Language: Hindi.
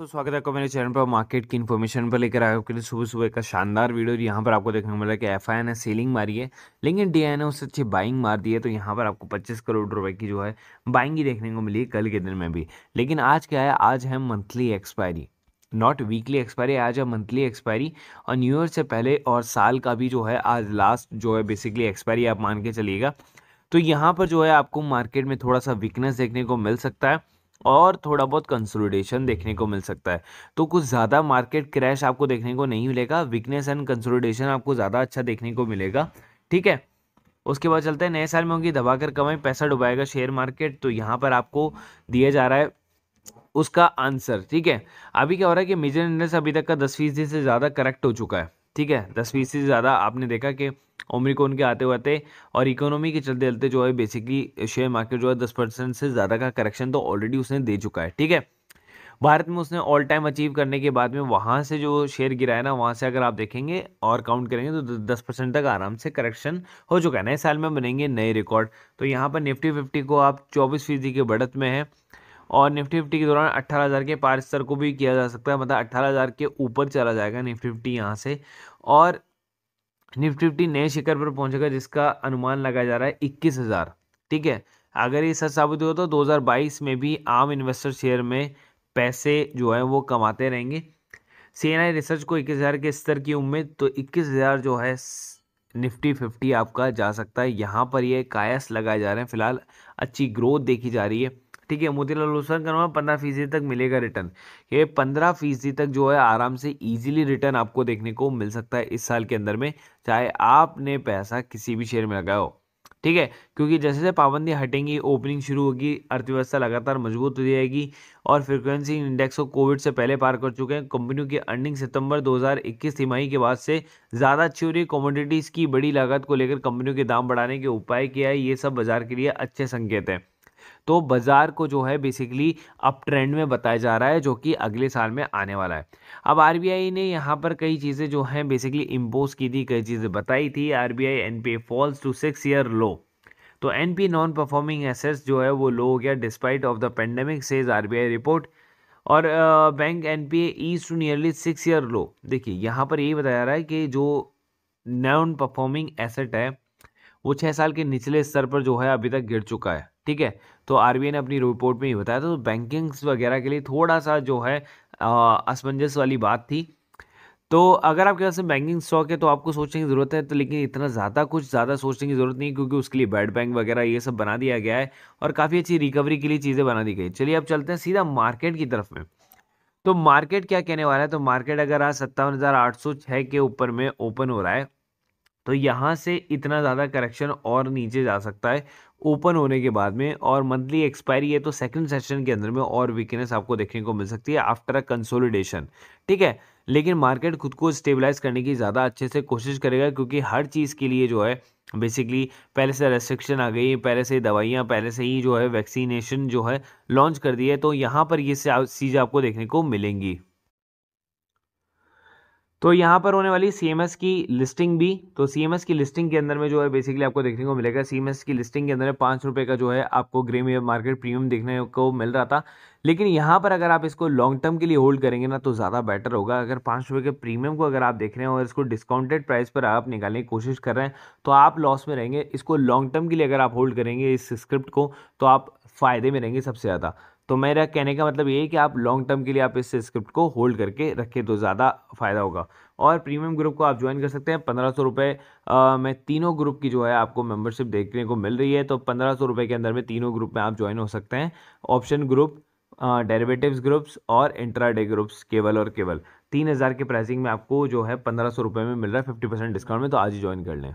तो स्वागत है आपको मेरे चैनल पर मार्केट की इन्फॉर्मेशन पर लेकर आया आपके सुबह सुबह का शानदार वीडियो यहाँ पर आपको देखने को मिला कि एफ ने सेलिंग मारी है लेकिन डी ने उससे अच्छी बाइंग मार दी है तो यहाँ पर आपको 25 करोड़ रुपए की जो है बाइंग ही देखने को मिली कल के दिन में भी लेकिन आज क्या है आज है monthly expiry not weekly expiry आज है मंथली एक्सपायरी और न्यू ईयर से पहले और साल का भी जो है आज लास्ट जो है बेसिकली एक्सपायरी आप मान के चलिएगा तो यहाँ पर जो है आपको मार्केट में थोड़ा सा वीकनेस देखने को मिल सकता है और थोड़ा बहुत कंसोलिडेशन देखने को मिल सकता है तो कुछ ज़्यादा मार्केट क्रैश आपको देखने को नहीं मिलेगा वीकनेस एंड कंसोलिडेशन आपको ज़्यादा अच्छा देखने को मिलेगा ठीक है उसके बाद चलते हैं नए साल में होगी दबाकर कमाई पैसा डुबाएगा शेयर मार्केट तो यहाँ पर आपको दिया जा रहा है उसका आंसर ठीक है अभी क्या हो रहा है कि मेजर इंडेक्स अभी तक का दस फीसदी से ज़्यादा करेक्ट हो चुका है ठीक है दस फीसदी से ज़्यादा आपने देखा कि ओमरिकोन के आते हुए और इकोनॉमी के चलते चलते जो है बेसिकली शेयर मार्केट जो है दस परसेंट से ज़्यादा का करेक्शन तो ऑलरेडी उसने दे चुका है ठीक है भारत में उसने ऑल टाइम अचीव करने के बाद में वहाँ से जो शेयर गिरा है ना वहाँ से अगर आप देखेंगे और काउंट करेंगे तो दस परसेंट तक आराम से करेक्शन हो चुका है नए साल में बनेंगे नए रिकॉर्ड तो यहाँ पर निफ्टी फिफ्टी को आप चौबीस फीसदी के बढ़त में है और निफ्टी फिफ्टी के दौरान अट्ठारह हज़ार के पार स्तर को भी किया जा सकता है मतलब अट्ठारह हज़ार के ऊपर चला जाएगा निफ्टी फिफ्टी यहाँ से और निफ्टी फिफ्टी नए शिखर पर पहुंचेगा जिसका अनुमान लगाया जा रहा है इक्कीस हज़ार ठीक है अगर ये सच साबित हुआ तो 2022 में भी आम इन्वेस्टर शेयर में पैसे जो है वो कमाते रहेंगे सी रिसर्च को इक्कीस हज़ार के स्तर की उम्मीद तो इक्कीस हज़ार जो है निफ्टी फिफ्टी आपका जा सकता है यहाँ पर ये कायस लगाए जा रहे हैं फिलहाल अच्छी ग्रोथ देखी जा रही है ठीक है मोतीलाल ओसवाल नाम पंद्रह फीसदी तक मिलेगा रिटर्न ये पंद्रह फीसदी तक जो है आराम से ईजिली रिटर्न आपको देखने को मिल सकता है इस साल के अंदर में चाहे आपने पैसा किसी भी शेयर में लगाया हो ठीक है क्योंकि जैसे जैसे पाबंदी हटेंगी ओपनिंग शुरू होगी अर्थव्यवस्था लगातार मजबूत हो जाएगी और फ्रिक्वेंसी इंडेक्स को कोविड से पहले पार कर चुके हैं कंपनियों की अर्निंग सितंबर 2021 तिमाही के बाद से ज़्यादा अच्छी हो रही कॉमोडिटीज़ की बड़ी लागत को लेकर कंपनियों के दाम बढ़ाने के उपाय किया है ये सब बाजार के लिए अच्छे संकेत हैं तो बाज़ार को जो है बेसिकली अप ट्रेंड में बताया जा रहा है जो कि अगले साल में आने वाला है अब आर ने यहाँ पर कई चीज़ें जो हैं बेसिकली इम्पोज की थी कई चीज़ें बताई थी R B I N falls to six year low तो N P non performing assets जो है वो लो हो गया despite of the pandemic says R B I report और bank N P as to nearly six year low देखिए यहाँ पर यही बताया जा रहा है कि जो नॉन परफॉर्मिंग एसेट है वो छः साल के निचले स्तर पर जो है अभी तक गिर चुका है ठीक है तो आर ने अपनी रिपोर्ट में ही बताया था तो बैंकिंग्स वगैरह के लिए थोड़ा सा जो है असमंजस वाली बात थी तो अगर आपके पास बैंकिंग स्टॉक है तो आपको सोचने की ज़रूरत है तो लेकिन इतना ज़्यादा कुछ ज़्यादा सोचने की ज़रूरत नहीं क्योंकि उसके लिए बैड बैंक वगैरह ये सब बना दिया गया है और काफ़ी अच्छी रिकवरी के लिए चीज़ें बना दी गई चलिए अब चलते हैं सीधा मार्केट की तरफ में तो मार्केट क्या कहने वाला है तो मार्केट अगर आज सत्तावन हज़ार आठ सौ छः के ऊपर में ओपन हो रहा है तो यहाँ से इतना ज़्यादा करेक्शन और नीचे जा सकता है ओपन होने के बाद में और मंथली एक्सपायरी है तो सेकंड सेशन के अंदर में और वीकनेस आपको देखने को मिल सकती है आफ्टर अ कंसोलिडेशन ठीक है लेकिन मार्केट खुद को स्टेबलाइज करने की ज़्यादा अच्छे से कोशिश करेगा क्योंकि हर चीज़ के लिए जो है बेसिकली पहले से रेस्ट्रिक्शन आ गई पहले से दवाइयाँ पहले से ही जो है वैक्सीनेशन जो है लॉन्च कर दी है तो यहाँ पर ये चीज़ आपको देखने को मिलेंगी तो यहाँ पर होने वाली सी की लिस्टिंग भी तो सी की लिस्टिंग के अंदर में जो है बेसिकली आपको देखने को मिलेगा सी की लिस्टिंग के अंदर में पाँच रुपये का जो है आपको ग्रे मार्केट प्रीमियम देखने को मिल रहा था लेकिन यहाँ पर अगर आप इसको लॉन्ग टर्म के लिए होल्ड करेंगे ना तो ज़्यादा बेटर होगा अगर पाँच रुपये के प्रीमियम को अगर आप देख रहे हैं और इसको डिस्काउंटेड प्राइस पर आप निकालने की कोशिश कर रहे हैं तो आप लॉस में रहेंगे इसको लॉन्ग टर्म के लिए अगर आप होल्ड करेंगे इस स्क्रिप्ट को तो आप फ़ायदे में रहेंगे सबसे ज़्यादा तो मेरा कहने का मतलब ये है कि आप लॉन्ग टर्म के लिए आप इस स्क्रिप्ट को होल्ड करके रखें तो ज़्यादा फ़ायदा होगा और प्रीमियम ग्रुप को आप ज्वाइन कर सकते हैं पंद्रह सौ रुपये में तीनों ग्रुप की जो है आपको मेंबरशिप देखने को मिल रही है तो पंद्रह सौ रुपये के अंदर में तीनों ग्रुप में आप ज्वाइन हो सकते हैं ऑप्शन ग्रुप डेरिवेटिव्स ग्रुप्स और इंट्राडे ग्रुप्स केवल और केवल तीन हज़ार के प्राइसिंग में आपको जो है पंद्रह सौ रुपये में मिल रहा है फिफ्टी परसेंट डिस्काउंट में तो आज ही ज्वाइन कर लें